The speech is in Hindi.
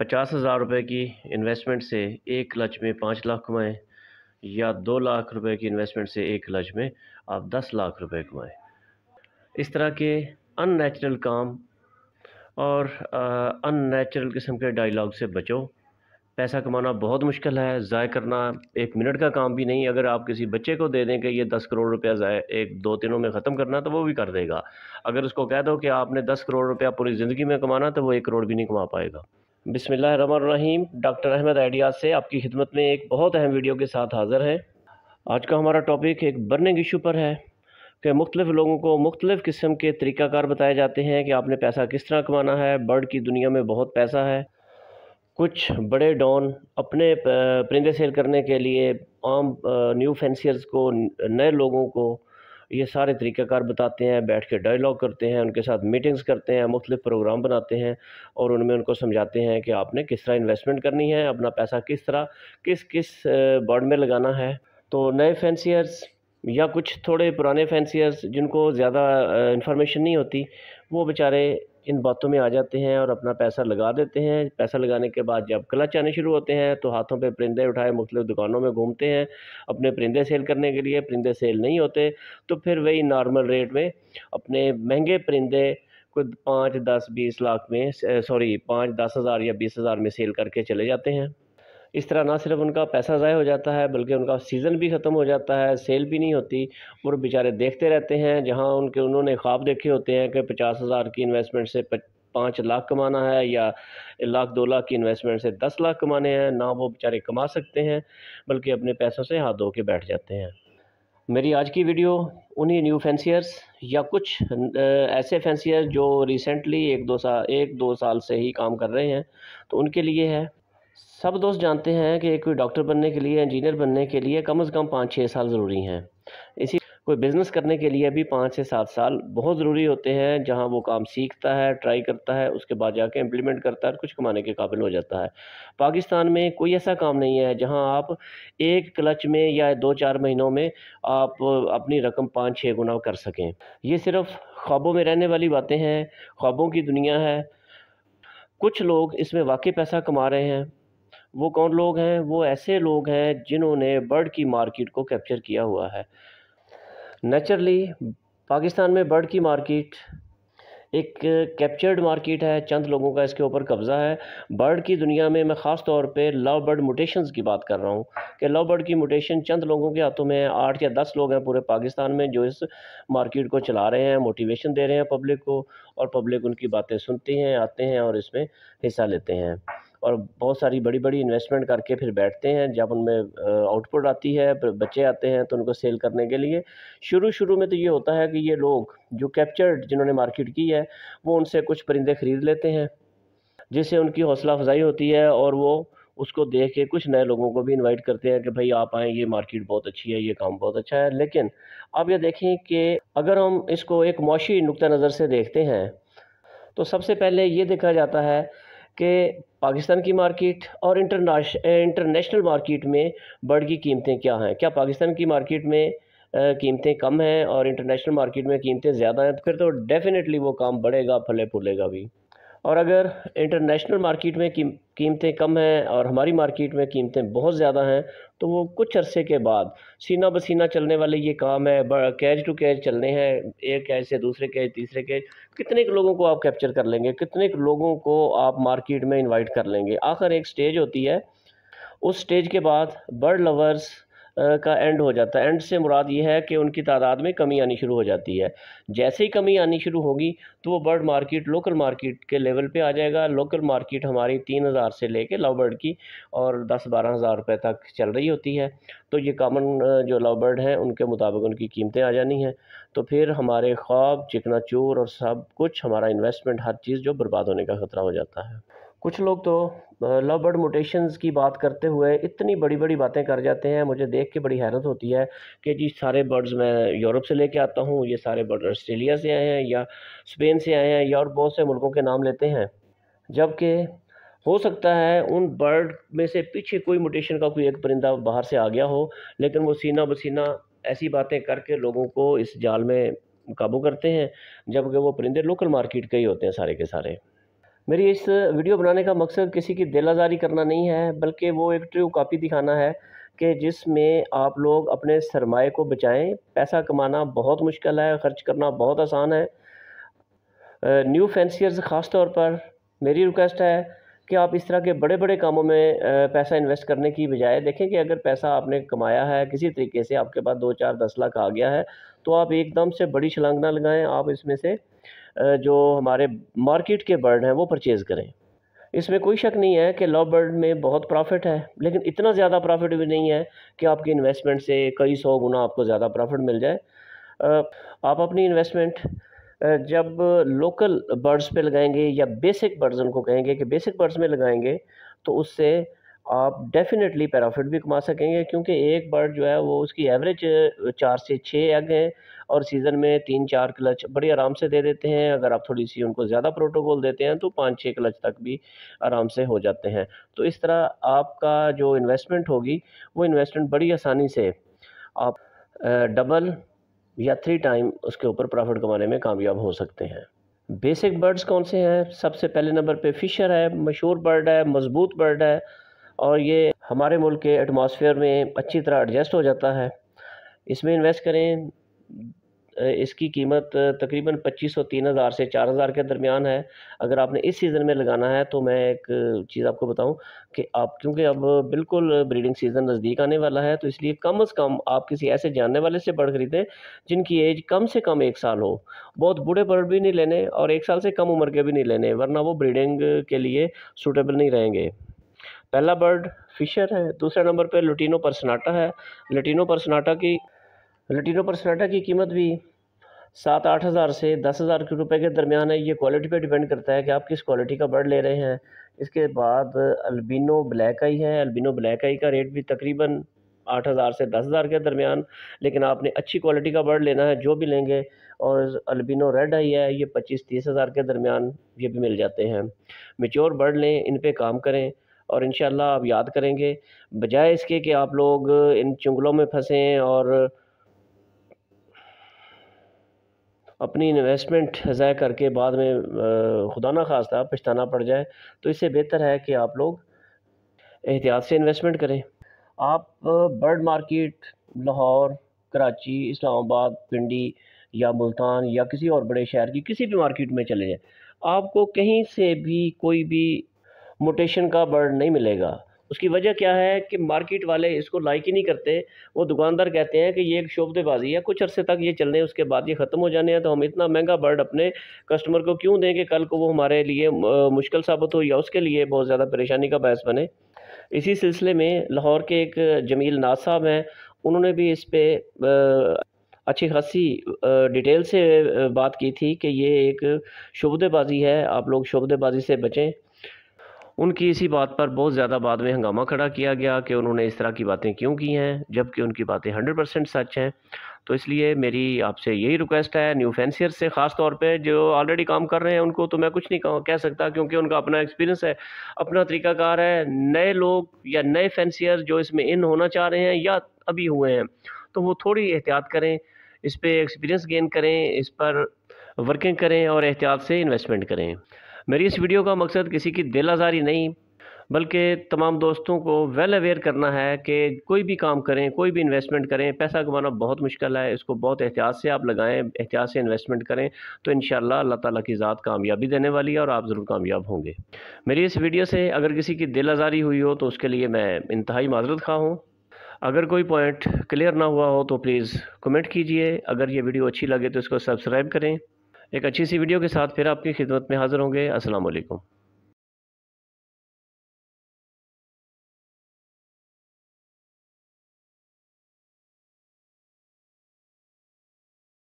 पचास हज़ार रुपये की इन्वेस्टमेंट से एक क्लच में पाँच लाख कमाएँ या दो लाख रुपए की इन्वेस्टमेंट से एक क्लच में आप दस लाख रुपए कमाएं इस तरह के अननेचुरल काम और अननेचुरल किस्म के डायलॉग से बचो पैसा कमाना बहुत मुश्किल है ज़ाय करना एक मिनट का काम भी नहीं अगर आप किसी बच्चे को दे दें कि ये दस करोड़ रुपया ज़ाय एक दो तीनों में ख़त्म करना तो वो भी कर देगा अगर उसको कह दो कि आपने दस करोड़ रुपया पूरी ज़िंदगी में कमाना तो वो एक करोड़ भी नहीं कमा पाएगा बिसमीम डॉक्टर अहमद आइडिया से आपकी खिदमत में एक बहुत अहम वीडियो के साथ हाज़िर है आज का हमारा टॉपिक एक बर्निंग इशू पर है कि मुख्तलिफ़ लोगों को मुख्तलिफ़ किस्म के तरीक़ाकार बताए जाते हैं कि आपने पैसा किस तरह कमाना है बर्ड की दुनिया में बहुत पैसा है कुछ बड़े डॉन अपने परिंदे सेल करने के लिए आम न्यू फैंसियर्स को नए लोगों को ये सारे तरीक़ाकार बताते हैं बैठ के डायलॉग करते हैं उनके साथ मीटिंग्स करते हैं मुख्तलिफ़ प्रोग्राम बनाते हैं और उनमें उनको समझाते हैं कि आपने किस तरह इन्वेस्टमेंट करनी है अपना पैसा किस तरह किस किस बॉर्ड में लगाना है तो नए फैंसीयर्स या कुछ थोड़े पुराने फैंसीयर्स जिनको ज़्यादा इन्फॉर्मेशन नहीं होती वो बेचारे इन बातों में आ जाते हैं और अपना पैसा लगा देते हैं पैसा लगाने के बाद जब क्लच आने शुरू होते हैं तो हाथों पे परिंदे उठाए मुख्तु दुकानों में घूमते हैं अपने परिंदे सेल करने के लिए परिंदे सेल नहीं होते तो फिर वही नॉर्मल रेट में अपने महंगे परिंदे को पाँच दस बीस लाख में सॉरी पाँच दस हज़ार या बीस हज़ार में सेल करके चले जाते हैं इस तरह ना सिर्फ उनका पैसा ज़ाय हो जाता है बल्कि उनका सीज़न भी ख़त्म हो जाता है सेल भी नहीं होती और बेचारे देखते रहते हैं जहाँ उनके उन्होंने ख्वाब देखे होते हैं कि पचास हज़ार की इन्वेस्टमेंट से पाँच लाख कमाना है या लाख दो लाख की इन्वेस्टमेंट से दस लाख कमाने हैं ना वो बेचारे कमा सकते हैं बल्कि अपने पैसों से हाथ धो के बैठ जाते हैं मेरी आज की वीडियो उन्हीं न्यू फैंसियर्स या कुछ ऐसे फैंसियर्स जो रिसेंटली एक दो साल एक दो साल से ही काम कर रहे हैं तो उनके लिए है सब दोस्त जानते हैं कि कोई डॉक्टर बनने के लिए इंजीनियर बनने के लिए कम से कम पाँच छः साल ज़रूरी हैं इसी कोई बिज़नेस करने के लिए भी पाँच से सात साल बहुत ज़रूरी होते हैं जहाँ वो काम सीखता है ट्राई करता है उसके बाद जाके इम्प्लीमेंट करता है कुछ कमाने के काबिल हो जाता है पाकिस्तान में कोई ऐसा काम नहीं है जहाँ आप एक क्लच में या दो चार महीनों में आप अपनी रकम पाँच छः गुना कर सकें ये सिर्फ ख्वाबों में रहने वाली बातें हैं ख्वाबों की दुनिया है कुछ लोग इसमें वाकई पैसा कमा रहे हैं वो कौन लोग हैं वो ऐसे लोग हैं जिन्होंने बर्ड की मार्केट को कैप्चर किया हुआ है नेचुरली पाकिस्तान में बर्ड की मार्केट एक कैप्चर्ड मार्केट है चंद लोगों का इसके ऊपर कब्ज़ा है बर्ड की दुनिया में मैं ख़ास तौर पे लव बर्ड म्यूटेशन की बात कर रहा हूँ कि लव बर्ड की म्यूटेशन चंद लोगों के हाथों में आठ या दस लोग हैं पूरे पाकिस्तान में जो इस मार्केट को चला रहे हैं मोटिवेशन दे रहे हैं पब्लिक को और पब्लिक उनकी बातें सुनती हैं आते हैं और इसमें हिस्सा लेते हैं और बहुत सारी बड़ी बड़ी इन्वेस्टमेंट करके फिर बैठते हैं जब उनमें आउटपुट आती है बच्चे आते हैं तो उनको सेल करने के लिए शुरू शुरू में तो ये होता है कि ये लोग जो कैप्चर्ड जिन्होंने मार्केट की है वो उनसे कुछ परिंदे ख़रीद लेते हैं जिससे उनकी हौसला अफजाई होती है और वो उसको देख के कुछ नए लोगों को भी इनवाइट करते हैं कि भाई आप आएँ ये मार्केट बहुत अच्छी है ये काम बहुत अच्छा है लेकिन अब ये देखें कि अगर हम इसको एक मौशी नुक़ नज़र से देखते हैं तो सबसे पहले ये देखा जाता है कि पाकिस्तान की मार्केट और इंटरनेश इंटरनेशनल मार्केट में बर्ड की कीमतें क्या हैं क्या पाकिस्तान की मार्केट में कीमतें कम हैं और इंटरनेशनल मार्केट में कीमतें ज़्यादा हैं तो फिर तो डेफ़िनेटली वो काम बढ़ेगा फले फूलेगा भी और अगर इंटरनेशनल मार्केट में कीमतें कम हैं और हमारी मार्केट में कीमतें बहुत ज़्यादा हैं तो वो कुछ अरसे के बाद सीना बसीना चलने वाले ये काम है कैच टू कैच चलने हैं एक कैच से दूसरे कैच तीसरे कैच कितने लोगों को आप कैप्चर कर लेंगे कितने लोगों को आप मार्केट में इनवाइट कर लेंगे आखिर एक स्टेज होती है उस स्टेज के बाद बर्ड लवर्स का एंड हो जाता है एंड से मुराद ये है कि उनकी तादाद में कमी आनी शुरू हो जाती है जैसे ही कमी आनी शुरू होगी तो वो बर्ड मार्केट लोकल मार्केट के लेवल पे आ जाएगा लोकल मार्केट हमारी तीन हज़ार से लेके लव बर्ड की और दस बारह हज़ार रुपये तक चल रही होती है तो ये कॉमन जो लव बर्ड हैं उनके मुताबिक उनकी कीमतें आ जानी हैं तो फिर हमारे ख्वाब चिकना चूर और सब कुछ हमारा इन्वेस्टमेंट हर चीज़ जो बर्बाद होने का ख़तरा हो जाता है कुछ लोग तो लव बर्ड म्यूटेशंस की बात करते हुए इतनी बड़ी बड़ी बातें कर जाते हैं मुझे देख के बड़ी हैरत होती है कि जी सारे बर्ड्स मैं यूरोप से लेके आता हूँ ये सारे बर्ड ऑस्ट्रेलिया से आए हैं या स्पेन से आए हैं या और बहुत से मुल्कों के नाम लेते हैं जबकि हो सकता है उन बर्ड में से पीछे कोई म्यूटेशन का कोई एक परिंदा बाहर से आ गया हो लेकिन वो सीना बसीना ऐसी बातें करके लोगों को इस जाल में काबू करते हैं जबकि वो परिंदे लोकल मार्केट के ही होते हैं सारे के सारे मेरी इस वीडियो बनाने का मकसद किसी की दिलाजारी करना नहीं है बल्कि वो एक ट्रू कापी दिखाना है कि जिसमें आप लोग अपने सरमाए को बचाएं पैसा कमाना बहुत मुश्किल है ख़र्च करना बहुत आसान है न्यू फैंसियर्स ख़ास तौर पर मेरी रिक्वेस्ट है कि आप इस तरह के बड़े बड़े कामों में पैसा इन्वेस्ट करने की बजाय देखें कि अगर पैसा आपने कमाया है किसी तरीके से आपके पास दो चार दस लाख आ गया है तो आप एकदम से बड़ी छलांग ना लगाएं आप इसमें से जो हमारे मार्केट के बर्ड हैं वो परचेज़ करें इसमें कोई शक नहीं है कि लव बर्ड में बहुत प्रॉफिट है लेकिन इतना ज़्यादा प्रॉफिट भी नहीं है कि आपकी इन्वेस्टमेंट से कई सौ गुना आपको ज़्यादा प्रॉफिट मिल जाए आप अपनी इन्वेस्टमेंट जब लोकल बर्ड्स पे लगाएंगे या बेसिक बर्ड्स उनको कहेंगे कि बेसिक बर्ड्स में लगाएंगे तो उससे आप डेफिनेटली प्रॉफिट भी कमा सकेंगे क्योंकि एक बर्ड जो है वो उसकी एवरेज चार से छः एग हैं और सीज़न में तीन चार क्लच बड़ी आराम से दे देते हैं अगर आप थोड़ी सी उनको ज़्यादा प्रोटोकॉल देते हैं तो पाँच छः क्लच तक भी आराम से हो जाते हैं तो इस तरह आपका जो इन्वेस्टमेंट होगी वो इन्वेस्टमेंट बड़ी आसानी से आप डबल या थ्री टाइम उसके ऊपर प्रॉफिट कमाने में कामयाब हो सकते हैं बेसिक बर्ड्स कौन से हैं सबसे पहले नंबर पे फिशर है मशहूर बर्ड है मज़बूत बर्ड है और ये हमारे मुल्क के एटमॉस्फेयर में अच्छी तरह एडजस्ट हो जाता है इसमें इन्वेस्ट करें इसकी कीमत तकरीबन पच्चीस सौ तीन हज़ार से चार हज़ार के दरमियान है अगर आपने इस सीज़न में लगाना है तो मैं एक चीज़ आपको बताऊं कि आप क्योंकि अब बिल्कुल ब्रीडिंग सीज़न नज़दीक आने वाला है तो इसलिए कम से कम आप किसी ऐसे जानने वाले से बर्ड खरीदें जिनकी एज कम से कम एक साल हो बहुत बूढ़े बर्ड भी नहीं लेने और एक साल से कम उम्र के भी नहीं लेने वरना वो ब्रीडिंग के लिए सूटेबल नहीं रहेंगे पहला बर्ड फिशर है दूसरे नंबर पर लुटिनो परसनाटा है लुटिनो परसनाटा की लटीनो पर सनाटा की कीमत भी सात आठ हज़ार से दस हज़ार के रुपए के दरमियान है ये क्वालिटी पे डिपेंड करता है कि आप किस क्वालिटी का बर्ड ले रहे हैं इसके बाद अल्बिनो ब्लैक आई है अल्बिनो ब्लैक आई का रेट भी तकरीबन आठ हज़ार से दस हज़ार के दरमियान लेकिन आपने अच्छी क्वालिटी का बर्ड लेना है जो भी लेंगे और अल्बिनो रेड आई है ये पच्चीस तीस हज़ार के दरमियान ये भी मिल जाते हैं मेच्योर बर्ड लें इन पर काम करें और इन आप याद करेंगे बजाय इसके कि आप लोग इन चुंगलों में फंसें और अपनी इन्वेस्टमेंट ज़ाय करके बाद में खुदा ना खास्ता पछताना पड़ जाए तो इससे बेहतर है कि आप लोग एहतियात से इन्वेस्टमेंट करें आप बर्ड मार्केट लाहौर कराची इस्लामाबाद पिंडी या मुल्तान या किसी और बड़े शहर की किसी भी मार्केट में चले जाएँ आपको कहीं से भी कोई भी मोटेशन का बर्ड नहीं मिलेगा उसकी वजह क्या है कि मार्केट वाले इसको लाइक ही नहीं करते वो दुकानदार कहते हैं कि ये एक शोबेबाज़ी है कुछ अरसे तक ये चलने उसके बाद ये ख़त्म हो जाने हैं तो हम इतना महंगा बर्ड अपने कस्टमर को क्यों दें कि कल को वो हमारे लिए मुश्किल साबित हो या उसके लिए बहुत ज़्यादा परेशानी का बहस बने इसी सिलसिले में लाहौर के एक जमील नाज साहब हैं उन्होंने भी इस पर अच्छी खासी डिटेल से बात की थी कि ये एक शोबेबाजी है आप लोग शोबेबाजी से बचें उनकी इसी बात पर बहुत ज़्यादा बाद में हंगामा खड़ा किया गया कि उन्होंने इस तरह की बातें क्यों की हैं जबकि उनकी बातें हंड्रेड परसेंट सच हैं तो इसलिए मेरी आपसे यही रिक्वेस्ट है न्यू फैंसियर से ख़ास तौर पे जो ऑलरेडी काम कर रहे हैं उनको तो मैं कुछ नहीं कह सकता क्योंकि उनका अपना एक्सपीरियंस है अपना तरीकाकार है नए लोग या नए फैंसियर जो इसमें इन होना चाह रहे हैं या अभी हुए हैं तो वो थोड़ी एहतियात करें इस पर एक्सपीरियंस गेन करें इस पर वर्किंग करें और एहतियात से इन्वेस्टमेंट करें मेरी इस वीडियो का मकसद किसी की दिल आज़ारी नहीं बल्कि तमाम दोस्तों को वेल अवेयर करना है कि कोई भी काम करें कोई भी इन्वेस्टमेंट करें पैसा कमाना बहुत मुश्किल है इसको बहुत एहतियात से आप लगाएं एहतियात से इन्वेस्टमेंट करें तो इन अल्लाह ताला की ज़ात कामयाबी देने वाली है और आप ज़रूर कामयाब होंगे मेरी इस वीडियो से अगर किसी की दिल आज़ारी हुई हो तो उसके लिए मैं इंतहाई माजरत खा हूँ अगर कोई पॉइंट क्लियर ना हुआ हो तो प्लीज़ कमेंट कीजिए अगर ये वीडियो अच्छी लगे तो इसको सब्सक्राइब करें एक अच्छी सी वीडियो के साथ फिर आपकी खिदमत में हाज़िर होंगे असलकम